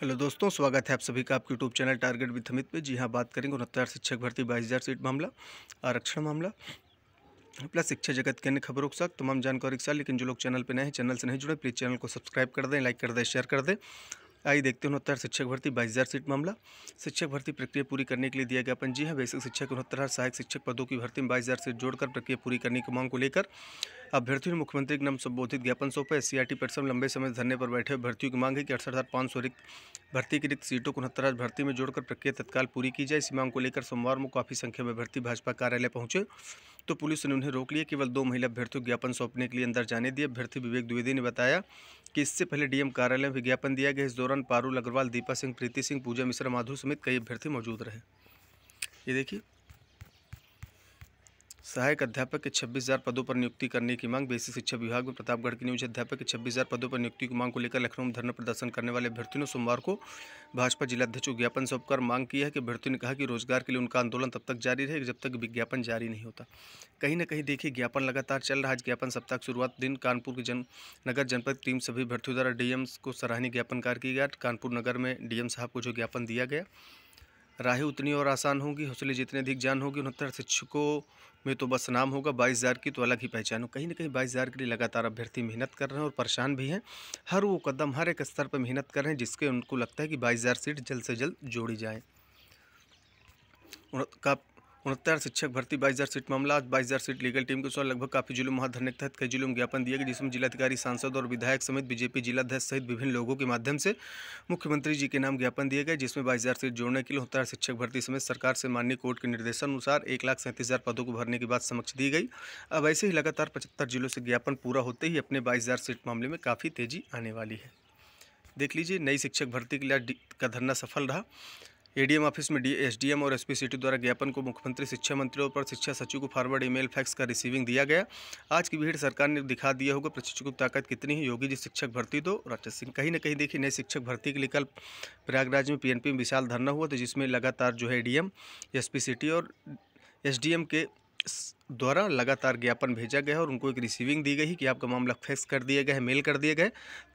hello दोस्तों स्वागत है आप सभी का आपके YouTube channel target with Amit पे जी हाँ बात करेंगे उनहत्तर शिक्षक भर्ती बाईस हज़ार सीट मामला आरक्षण मामला प्लस शिक्षा जगत के अन्य खबरों के साथ तमाम जानकारी के साथ लेकिन जो लोग चैनल पे नए हैं चैनल से नहीं जुड़े प्लीज़ चैनल को सब्सक्राइब कर दें लाइक कर दें शेयर कर दें आइए देखते हैं उनहत्तर शिक्षक भर्ती बाईस हज़ार सीट मामला शिक्षक भर्ती प्रक्रिया पूरी करने के लिए दिया ज्ञापन जी है हाँ, बेसिक शिक्षक उनहत्तर सहायक शिक्षक पदों की भर्ती में बाईस हज़ार सीट जोड़कर प्रक्रिया पूरी करने की मांग को लेकर अभ्यर्थियों ने मुख्यमंत्री के नाम संबोधित ज्ञापन सौंपा एस सी परिसर में लंबे समय धरने पर बैठे अभ्यर्थियों की मांग है कि अड़सठ हज़ार सौ रिक्त भर्ती की रिक्त सीटों को उनहत्तर भर्ती में जोड़कर प्रक्रिया तत्काल पूरी की जाए इस मांग को लेकर सोमवार में काफ़ी संख्या में अभ्यर्थी भाजपा कार्यालय पहुंचे तो पुलिस ने उन्हें रोक लिया केवल दो महिला अभ्यर्थियों ज्ञापन सौंपने के लिए अंदर जाने दिए अभ्यर्थी विवेक द्विवेदी ने बताया कि इससे पहले डीएम कार्यालय में ज्ञापन दिया गया इस दौरान पारूल अग्रवाल दीपा सिंह प्रीति सिंह पूजा मिश्रा माधु समेत कई अभ्यर्थी मौजूद रहे ये देखिए सहायक अध्यापक के छब्बीस हज़ार पदों पर नियुक्ति करने की मांग बेसिक शिक्षा विभाग में प्रतापगढ़ के नियोजित अध्यापक के छब्बीस हज़ार पदों पर नियुक्ति की मांग को लेकर लखनऊ में धरना प्रदर्शन करने वाले अभ्यर्थियों ने सोमवार को भाजपा जिलाध्यक्ष को ज्ञापन सौंपकर मांग की है कि अभ्यर्थियों ने कहा कि रोजगार के लिए उनका आंदोलन तब तक जारी रहे जब तक विज्ञापन जारी नहीं होता कहीं ना कहीं देखिए ज्ञापन लगातार चल रहा है ज्ञापन सप्ताह की शुरुआत दिन कानपुर के जन नगर जनपद टीम सभी अभ्यर्थियों द्वारा डीएम को सराहनीय ज्ञापन कार्य किया गया कानपुर नगर में डीएम साहब को जो ज्ञापन दिया गया राहें उतनी और आसान होंगी हौसले जितने अधिक जान होगी उनहत्तर शिक्षकों में तो बस नाम होगा बाईस हज़ार की तो अलग ही पहचान हो कहीं ना कहीं बाईस हज़ार के लिए लगातार अभ्यर्थी मेहनत कर रहे हैं और परेशान भी हैं हर वो कदम हर एक स्तर पर मेहनत कर रहे हैं जिसके उनको लगता है कि बाईस हज़ार सीट जल्द से जल्द जोड़ी जाए का उनहत्तर शिक्षक भर्ती बाईस हज़ार सीट मामला आज बाईस हज़ार सीट लीगल टीम के साथ लगभग काफी जिलों महाधरने धरने के तहत कई जिलों में ज्ञापन दिया गया जिसमें जिलाधिकारी सांसद और विधायक समेत बीजेपी जिलाध्यक्ष सहित विभिन्न लोगों के माध्यम से मुख्यमंत्री जी के नाम ज्ञापन दिए गए जिसमें बाईस हज़ार सीट जोड़ने के लिए उनहत्तर शिक्षक भर्ती समेत सरकार से माननीय कोर्ट के निर्देशानुसार एक लाख सैंतीस हज़ार पदों को भरने की बात समक्ष दी गई अब ऐसे ही लगातार पचहत्तर जिलों से ज्ञापन पूरा होते ही अपने बाईस हज़ार सीट मामले में काफ़ी तेजी आने वाली है देख लीजिए नई शिक्षक भर्ती के लिए का धरना सफल रहा एडीएम ऑफिस में डी एसडीएम और टी द्वारा ज्ञापन को मुख्यमंत्री शिक्षा मंत्री और पर शिक्षा सचिव को फॉरवर्ड ईमेल फैक्स का रिसीविंग दिया गया आज की भीड़ सरकार ने दिखा दिया होगा प्रशिक्षकों की ताकत कितनी है योगी जी शिक्षक भर्ती दो तो राजेश सिंह कहीं ना कहीं देखिए नए शिक्षक भर्ती के लिए कल प्रयागराज में पीएनपी में विशाल धरना हुआ था जिसमें लगातार जो है एडीएम टी और एम के द्वारा लगातार ज्ञापन भेजा गया है और उनको एक रिसीविंग दी गई है कि आपका मामला फैक्स कर दिया गया है मेल कर दिया गया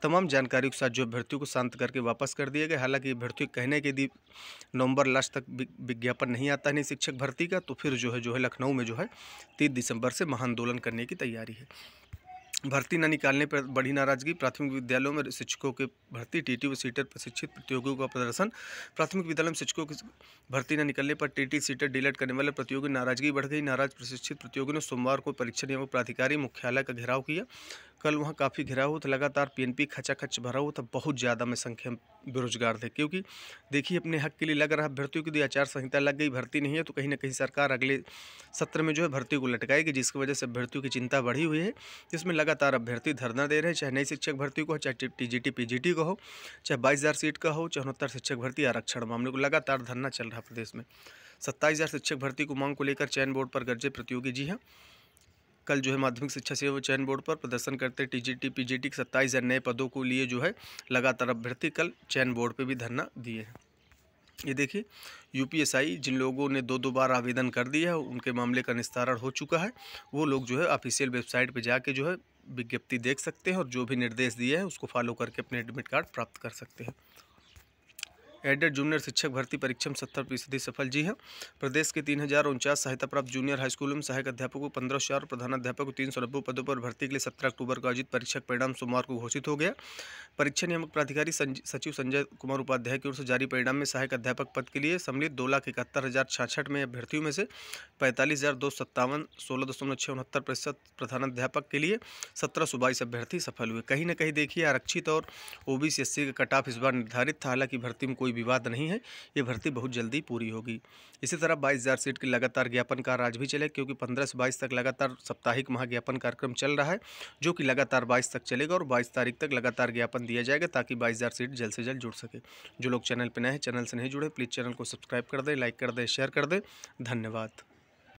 तमाम जानकारी के साथ जो अभ्यर्थियों को शांत करके वापस कर दिया गया हालांकि अभ्यर्थियों कहने के दी नवंबर लास्ट तक विज्ञापन नहीं आता है नहीं शिक्षक भर्ती का तो फिर जो है जो है लखनऊ में जो है तीस दिसंबर से महांदोलन करने की तैयारी है भर्ती न निकालने पर बड़ी नाराजगी प्राथमिक विद्यालयों में शिक्षकों के भर्ती टीटी व सीटर प्रशिक्षित प्रतियोगियों का प्रदर्शन प्राथमिक विद्यालय में शिक्षकों की भर्ती न निकलने पर टीटी सीटर डिलीट करने वाले प्रतियोगी नाराजगी बढ़ गई नाराज प्रशिक्षित प्रतियोगियों ने सोमवार को परीक्षा नियमों प्राधिकारी मुख्यालय का घेराव किया कल वहाँ काफ़ी घिरा हुआ था लगातार पीएनपी खचाखच भरा हुआ था बहुत ज़्यादा में संख्या बेरोजगार थे क्योंकि देखिए अपने हक के लिए लग रहा भर्तियों की तो आचार संहिता लग गई भर्ती नहीं है तो कहीं ना कहीं सरकार अगले सत्र में जो है भर्ती को लटकाएगी जिसकी वजह से अभ्यर्थियों की चिंता बढ़ी हुई है जिसमें लगातार अभ्यर्थी धरना दे रहे हैं चाहे नई शिक्षक भर्ती को हो चाहे T G T P G T का हो चाहे बाईस सीट का हो चौहत्तर शिक्षक भर्ती आरक्षण मामले को लगातार धरना चल रहा प्रदेश में सत्ताईस शिक्षक भर्ती को मांग को लेकर चयन बोर्ड पर गर्जे प्रतियोगी जी हैं कल जो है माध्यमिक शिक्षा सेवा चयन बोर्ड पर प्रदर्शन करते T G T P G T सत्ताईस नए पदों को लिए जो है लगातार अभ्यर्थी कल चयन बोर्ड पर भी धरना दिए हैं ये देखिए यूपीएसआई जिन लोगों ने दो दो बार आवेदन कर दिया है उनके मामले का निस्तारण हो चुका है वो लोग जो है ऑफिशियल वेबसाइट पर जाके जो है विज्ञप्ति देख सकते हैं और जो भी निर्देश दिए हैं उसको फॉलो करके अपने एडमिट कार्ड प्राप्त कर सकते हैं एडेड जूनियर शिक्षक भर्ती परीक्षा में सत्तर फीसदी सफल जी हैं प्रदेश के तीन हज़ार उनचास सहायता प्राप्त जूनियर हाई में सहायक अध्यापक को पंद्रह सौ और प्रधानाध्यापक को तीन सौ नब्बे पदों पर भर्ती के लिए सत्रह अक्टूबर को आयोजित परीक्षा परिणाम सोमवार को घोषित हो गया परीक्षा नियामक प्राधिकारी सचिव संजय कुमार उपाध्याय की ओर से जारी परिणाम में सहायक अध्यापक पद के लिए सम्मिलित दो लाख इकहत्तर हज़ार छाछठ में अभ्यर्थियों में से पैंतालीस हज़ार दो सत्तावन सोलह दशमलव छः उनहत्तर प्रतिशत प्रधानाध्यापक के लिए सत्रह सौ बाईस अभ्यर्थी सफल हुए कहीं न कहीं देखिए आरक्षित और ओबीसी एससी का कटाफ इस बार निर्धारित था हालांकि भर्ती में कोई कोई विवाद नहीं है ये भर्ती बहुत जल्दी पूरी होगी इसी तरह बाईस हज़ार सीट की लगातार ज्ञापन कार्य आज भी चले क्योंकि पंद्रह से बाईस तक लगातार साप्ताहिक महाज्ञापन कार्यक्रम चल रहा है जो कि लगातार बाईस तक चलेगा और बाईस तारीख तक लगातार ज्ञापन दिया जाएगा ताकि बाईस हज़ार सीट जल्द से जल्द जुड़ सके जो लोग चैनल पर नए हैं चैनल से नहीं जुड़े प्लीज़ चैनल को सब्सक्राइब कर दें लाइक कर दें शेयर कर दें धन्यवाद